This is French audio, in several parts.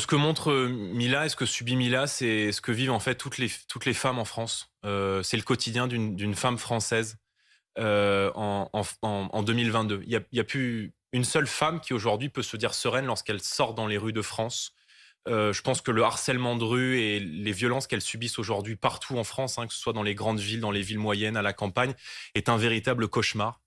Ce que montre euh, Mila et ce que subit Mila, c'est ce que vivent en fait toutes les, femmes en France. Euh, c'est le quotidien d'une femme française euh, en, 2022. Il n'y a, plus une seule femme qui aujourd'hui peut se dire sereine lorsqu'elle sort dans les rues de France. je pense que le harcèlement de rue et les violences qu'elles subissent aujourd'hui partout en France, hein, que ce soit dans les grandes villes, dans les villes moyennes, à la campagne, est un véritable cauchemar.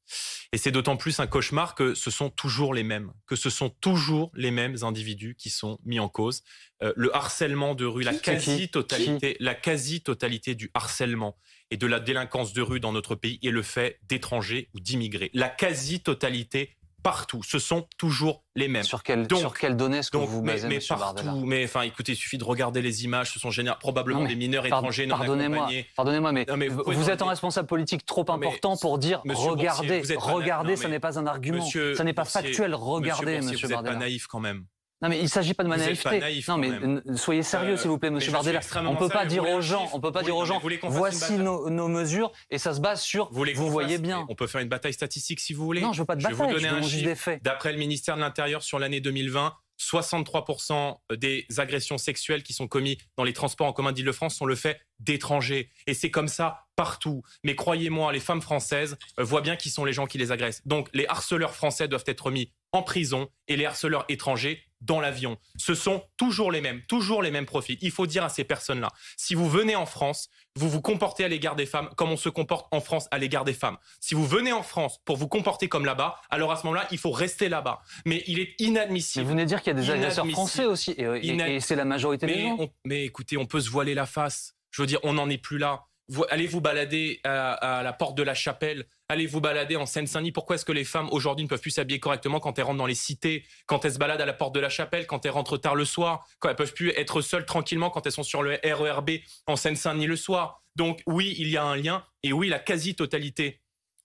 Et c'est d'autant plus un cauchemar que ce sont toujours les mêmes, que ce sont toujours les mêmes individus qui sont mis en cause. Euh, le harcèlement de rue, la quasi-totalité, la quasi-totalité du harcèlement et de la délinquance de rue dans notre pays est le fait d'étrangers ou d'immigrés. La quasi-totalité partout. Ce sont toujours les mêmes. Sur, quelles données est-ce que vous basez, mais, partout, mais enfin, écoutez, il suffit de regarder les images. Ce sont probablement des mineurs étrangers pardonnez-moi, Pardonnez-moi, mais, vous, êtes un responsable politique trop important pour dire regardez, regardez, ça n'est pas un argument, ça n'est pas factuel. Regardez, Monsieur, Boursier, monsieur vous n'êtes pas naïf quand même. Non, mais il ne s'agit pas de ma naïveté. non, mais soyez sérieux, euh, s'il vous plaît, monsieur Bardella. On ne peut pas dire aux gens, on peut pas dire aux gens, voici nos, nos, mesures, et ça se base sur, vous, voyez bien. On peut faire une bataille statistique si vous voulez. Non, je veux pas de bataille. Je vous donner je un chiffre. D'après le ministère de l'Intérieur, sur l'année 2020, 63% des agressions sexuelles qui sont commises dans les transports en commun d'Île-de-France sont le fait d'étrangers. Et c'est comme ça partout. Mais croyez-moi, les femmes françaises euh, voient bien qui sont les gens qui les agressent. Donc les harceleurs français doivent être mis en prison et les harceleurs étrangers dans l'avion. Ce sont toujours les mêmes, toujours les mêmes profils. Il faut dire à ces personnes-là, si vous venez en France, vous vous comportez à l'égard des femmes comme on se comporte en France à l'égard des femmes. Si vous venez en France pour vous comporter comme là-bas, alors à ce moment-là, il faut rester là-bas. Mais il est inadmissible. vous venez dire qu'il y a des agresseurs français aussi, et, euh, c'est la majorité mais des gens. mais écoutez, on peut se voiler la face. Je veux dire, on n'en est plus là allez vous balader à, la porte de la chapelle, allez vous balader en Seine-Saint-Denis. Pourquoi est-ce que les femmes aujourd'hui ne peuvent plus s'habiller correctement quand elles rentrent dans les cités, quand elles se baladent à la porte de la chapelle, quand elles rentrent tard le soir, quand elles peuvent plus être seules tranquillement quand elles sont sur le RERB en Seine-Saint-Denis le soir Donc oui, il y a un lien et oui, la quasi-totalité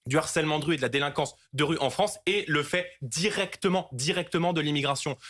du harcèlement de rue et de la délinquance de rue en France est le fait directement, directement de l'immigration.